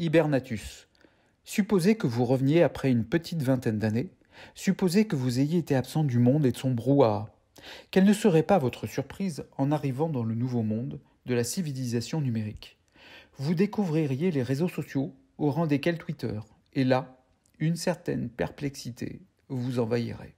Hibernatus. Supposez que vous reveniez après une petite vingtaine d'années, supposez que vous ayez été absent du monde et de son brouhaha. Quelle ne serait pas votre surprise en arrivant dans le nouveau monde de la civilisation numérique Vous découvririez les réseaux sociaux, au rang desquels Twitter, et là, une certaine perplexité vous envahirait.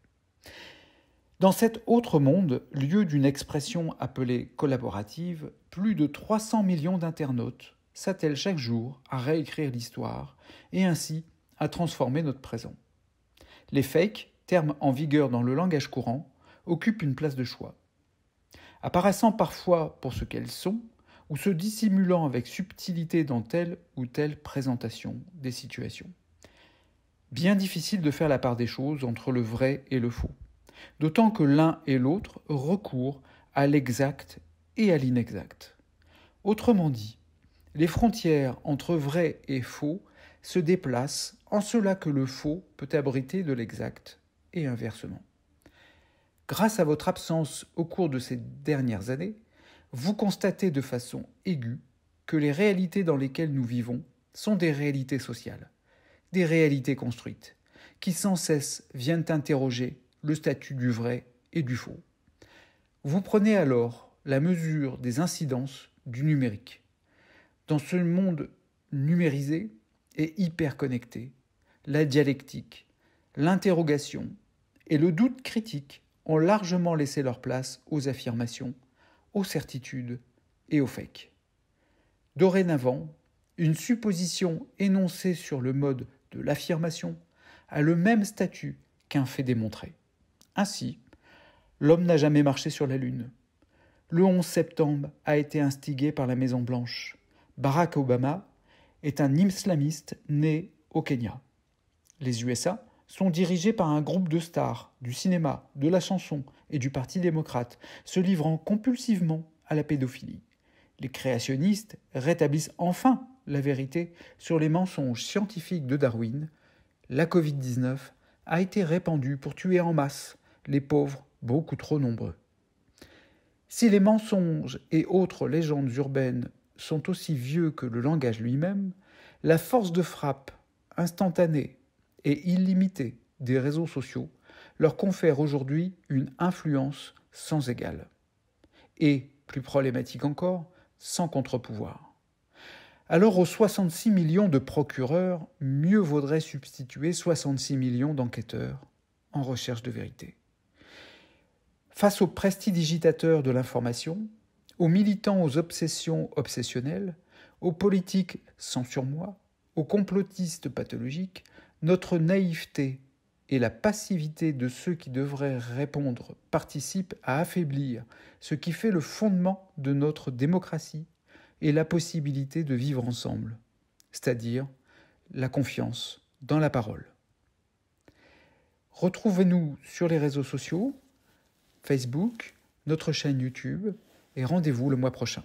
Dans cet autre monde, lieu d'une expression appelée collaborative, plus de 300 millions d'internautes s'attelle chaque jour à réécrire l'histoire et ainsi à transformer notre présent. Les fakes, termes en vigueur dans le langage courant, occupent une place de choix. Apparaissant parfois pour ce qu'elles sont, ou se dissimulant avec subtilité dans telle ou telle présentation des situations. Bien difficile de faire la part des choses entre le vrai et le faux, d'autant que l'un et l'autre recourent à l'exact et à l'inexact. Autrement dit, les frontières entre vrai et faux se déplacent en cela que le faux peut abriter de l'exact, et inversement. Grâce à votre absence au cours de ces dernières années, vous constatez de façon aiguë que les réalités dans lesquelles nous vivons sont des réalités sociales, des réalités construites, qui sans cesse viennent interroger le statut du vrai et du faux. Vous prenez alors la mesure des incidences du numérique, dans ce monde numérisé et hyper connecté, la dialectique, l'interrogation et le doute critique ont largement laissé leur place aux affirmations, aux certitudes et aux fakes. Dorénavant, une supposition énoncée sur le mode de l'affirmation a le même statut qu'un fait démontré. Ainsi, l'homme n'a jamais marché sur la Lune. Le 11 septembre a été instigé par la Maison Blanche. Barack Obama est un islamiste né au Kenya. Les USA sont dirigés par un groupe de stars du cinéma, de la chanson et du Parti démocrate, se livrant compulsivement à la pédophilie. Les créationnistes rétablissent enfin la vérité sur les mensonges scientifiques de Darwin. La Covid-19 a été répandue pour tuer en masse les pauvres beaucoup trop nombreux. Si les mensonges et autres légendes urbaines sont aussi vieux que le langage lui-même, la force de frappe instantanée et illimitée des réseaux sociaux leur confère aujourd'hui une influence sans égale. Et, plus problématique encore, sans contre-pouvoir. Alors aux 66 millions de procureurs, mieux vaudrait substituer 66 millions d'enquêteurs en recherche de vérité. Face aux prestidigitateurs de l'information, aux militants aux obsessions obsessionnelles, aux politiques sans surmoi, aux complotistes pathologiques, notre naïveté et la passivité de ceux qui devraient répondre participent à affaiblir ce qui fait le fondement de notre démocratie et la possibilité de vivre ensemble, c'est-à-dire la confiance dans la parole. Retrouvez-nous sur les réseaux sociaux, Facebook, notre chaîne YouTube, et rendez-vous le mois prochain.